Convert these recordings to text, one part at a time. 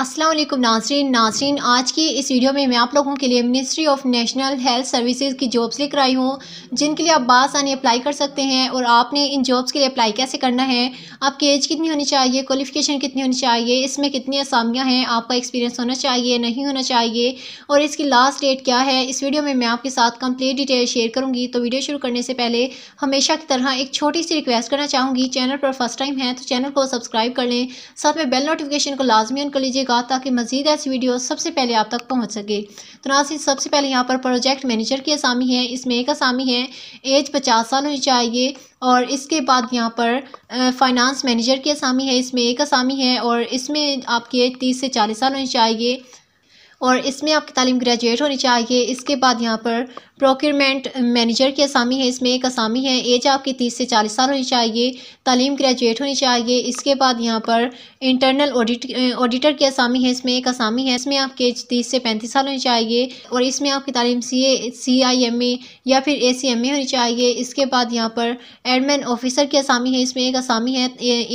असलम नाजरीन नाजरीन आज की इस वीडियो में मैं आप लोगों के लिए ministry of national health services की जॉब्स लिख रही हूँ जिनके लिए आप बासानी अप्लाई कर सकते हैं और आपने इन जॉब्स के लिए अप्लाई कैसे करना है आपकी एज कितनी होनी चाहिए क्वालिफिकेशन कितनी होनी चाहिए इसमें कितनी असामियाँ हैं आपका एक्सपीरियंस होना चाहिए नहीं होना चाहिए और इसकी लास्ट डेट क्या है इस वीडियो में मैं आपके साथ कम्प्लीट डिटेल शेयर करूँगी तो वीडियो शुरू करने से पहले हमेशा की तरह एक छोटी सी रिक्वेस्ट करना चाहूँगी चैनल पर फर्स्ट टाइम है तो चैनल को सब्सक्राइब कर लें साथ में बेल नोटिफिकेशन को लाजमी ऑन कर लीजिए कीजिएगा ताकि मजीद ऐसी वीडियो सबसे पहले आप तक पहुँच सके तो नासिर सबसे पहले यहाँ पर प्रोजेक्ट मैनेजर की आसामी है इसमें एक आसामी है एज पचास साल होनी चाहिए और इसके बाद यहाँ पर फाइनेंस मैनेजर की आसामी है इसमें एक आसामी है और इसमें आपकी एज तीस से चालीस साल होनी चाहिए और इसमें आपकी तालीम ग्रेजुएट होनी चाहिए इसके बाद यहाँ पर प्रोक्योरमेंट मैनेजर की असामी है इसमें एक असामी है एज आपकी तीस से चालीस साल होनी चाहिए तालीम ग्रेजुएट होनी चाहिए इसके बाद यहाँ पर इंटरनल ऑडिट ऑडिटर की असामी है इसमें एक असामी है इसमें आपकी एज तीस से पैंतीस साल होनी चाहिए और इसमें आपकी तालीम सी ए सी आई एम ए या फिर ए सी एम ए होनी चाहिए इसके बाद यहाँ पर एडमिन ऑफिसर की असामी है इसमें एक असामी है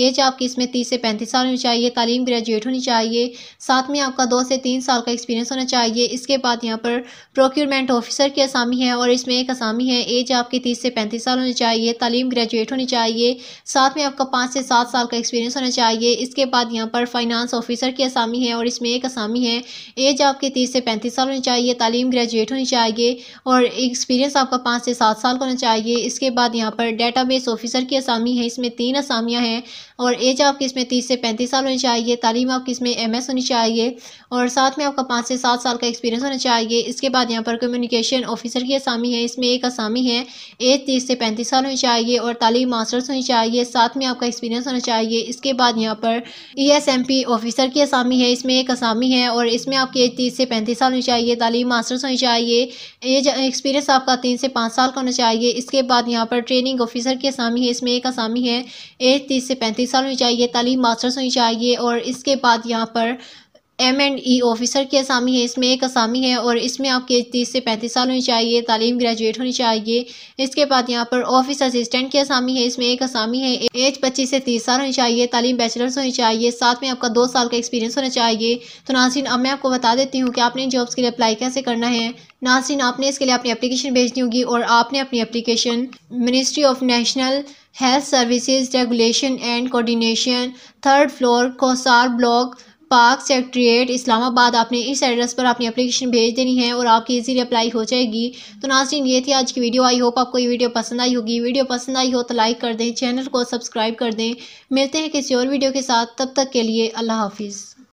एज आपकी इसमें तीस से पैंतीस साल होनी चाहिए तालीम ग्रेजुएट होनी चाहिए साथ में आपका दो से तीन साल का एक्सपीरियंस होना चाहिए इसके बाद यहाँ पर प्रोक्योरमेंट ऑफिसर की असामी असामी है और इसमें एक असामी है एज आपकी तीस से पैंतीस साल होनी चाहिए तालीम ग्रेजुएट होनी चाहिए साथ में आपका पाँच से सात साल का एक्सपीरियंस होना चाहिए इसके बाद यहाँ पर फाइनेंस ऑफिसर की असामी है और इसमें एक असामी है एज आपकी तीस से पैंतीस साल होनी चाहिए तालीम ग्रेजुएट होनी चाहिए और एक्सपीरियंस आपका पाँच से सात साल का होना चाहिए इसके बाद यहाँ पर बेस ऑफिसर की असामी है इसमें तीन असामियाँ हैं और एज आपकी इसमें तीस से पैंतीस साल होनी चाहिए तालीम आपकी इसमें एम होनी चाहिए और साथ में आपका पाँच से सात साल का एक्सपीरियंस होना चाहिए इसके बाद यहाँ पर कम्युनिकेशन ऑफिसर की असामी है इसमें एक असामी है एज तीस से पैंतीस साल होनी चाहिए और तालीम मास्टर्स होनी चाहिए साथ में आपका एक्सपीरियंस होना चाहिए इसके बाद यहाँ पर ई e ऑफिसर की असामी है इसमें एक असामी है और इसमें आपकी एज तीस से पैंतीस साल होनी चाहिए तालीम मास्टर्स होनी चाहिए एज एक्सपीरियंस आपका तीन से पाँच साल का होना चाहिए इसके बाद यहाँ पर ट्रेनिंग ऑफिसर की असामी है इसमें एक असामी है एज तीस से पैंतीस साल होनी चाहिए तालीम मास्टर्स होनी चाहिए और इसके बाद यहाँ पर एम एंड ई ऑफिसर की असामी है इसमें एक असामी है और इसमें आपकी एज तीस से पैंतीस साल होनी चाहिए तालीम ग्रेजुएट होनी चाहिए इसके बाद यहाँ पर ऑफिस असिस्टेंट की असामी है इसमें एक असामी है एज पच्चीस से तीस साल होनी चाहिए तालीम बैचलर्स होनी चाहिए साथ में आपका दो साल का एक्सपीरियंस होना चाहिए तो नासिन अब मैं आपको बता देती हूँ कि आपने जॉब्स के लिए अप्लाई कैसे करना है नासिन आपने इसके लिए अपनी अप्लीकेशन भेजनी होगी और आपने अपनी application ministry of national health services regulation and coordination third floor Kohsar block Pak secretariat Islamabad आपने इस एड्रेस पर अपनी अप्लीकेशन भेज देनी है और आपकी इजीली अप्लाई हो जाएगी तो नाजरीन ये थी आज की वीडियो आई होप आपको ये वीडियो पसंद आई होगी वीडियो पसंद आई हो तो लाइक कर दें चैनल को सब्सक्राइब कर दें मिलते हैं किसी और वीडियो के साथ तब तक के लिए अल्लाह हाफिज़